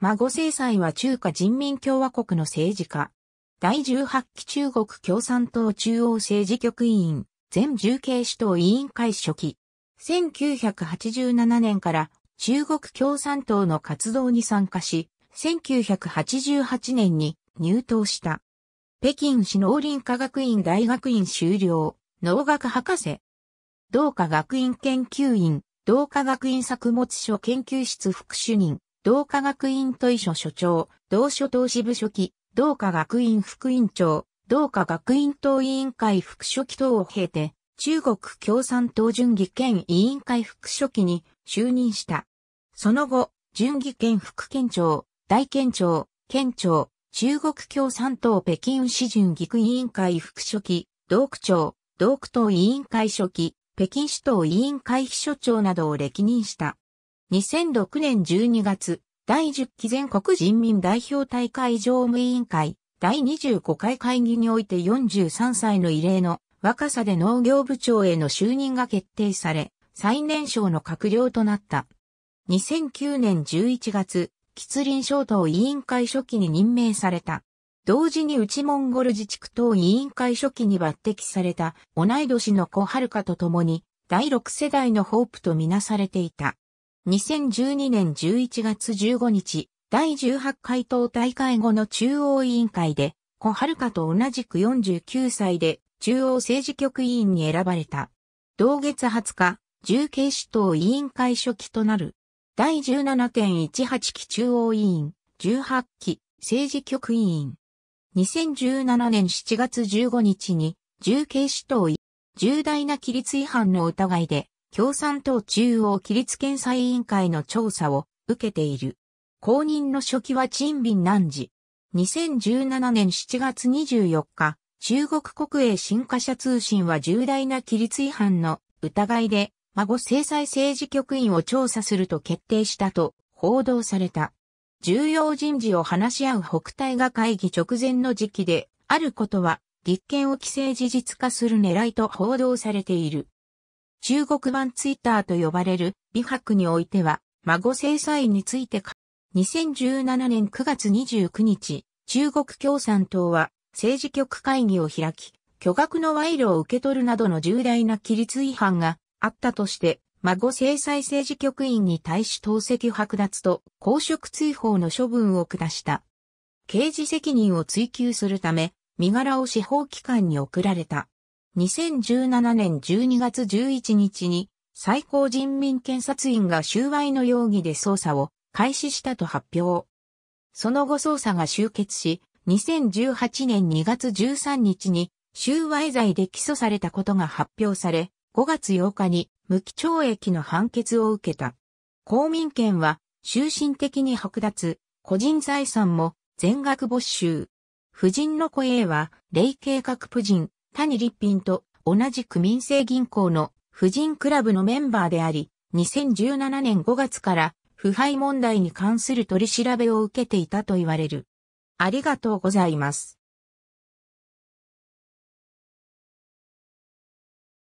孫政才は中華人民共和国の政治家。第18期中国共産党中央政治局委員、全重慶市党委員会初期。1987年から中国共産党の活動に参加し、1988年に入党した。北京市農林科学院大学院修了、農学博士。同科学院研究院、同科学院作物所研究室副主任。同科学院都医所所長、同所党支部書記、同科学院副院長、同科学院党委員会副書記等を経て、中国共産党準議権委員会副書記に就任した。その後、準議権副県庁、大県庁、県庁、中国共産党北京市準議区委員会副書記、同区長、同区党委員会書記、北京市党委員会秘書長などを歴任した。2006年12月、第10期全国人民代表大会常務委員会、第25回会議において43歳の異例の若さで農業部長への就任が決定され、最年少の閣僚となった。2009年11月、吉林省党委員会初期に任命された。同時に内モンゴル自治区党委員会初期に抜擢された同い年の小春香と共に第6世代のホープとみなされていた。2012年11月15日、第18回党大会後の中央委員会で、小遥と同じく49歳で中央政治局委員に選ばれた。同月20日、重慶市党委員会初期となる。第17.18期中央委員、18期政治局委員。2017年7月15日に、重慶市党委重大な規律違反の疑いで共産党中央規律検査委員会の調査を受けている。公認の書記は陳敏南事。2017年7月24日、中国国営新華社通信は重大な規律違反の疑いで、孫制裁政治局員を調査すると決定したと報道された。重要人事を話し合う北大が会議直前の時期で、あることは立憲を規制事実化する狙いと報道されている。中国版ツイッターと呼ばれる美白においては、孫制裁についてか、2017年9月29日、中国共産党は政治局会議を開き、巨額の賄賂を受け取るなどの重大な規律違反があったとして、孫制裁政治局員に対し投石剥奪と公職追放の処分を下した。刑事責任を追及するため、身柄を司法機関に送られた。2017年12月11日に最高人民検察院が収賄の容疑で捜査を開始したと発表。その後捜査が終結し、2018年2月13日に収賄罪で起訴されたことが発表され、5月8日に無期懲役の判決を受けた。公民権は終身的に剥奪、個人財産も全額没収。夫人の子 A は、霊計画夫人、谷立品と同じく民生銀行の婦人クラブのメンバーであり、2017年5月から腐敗問題に関する取り調べを受けていたと言われる。ありがとうございます。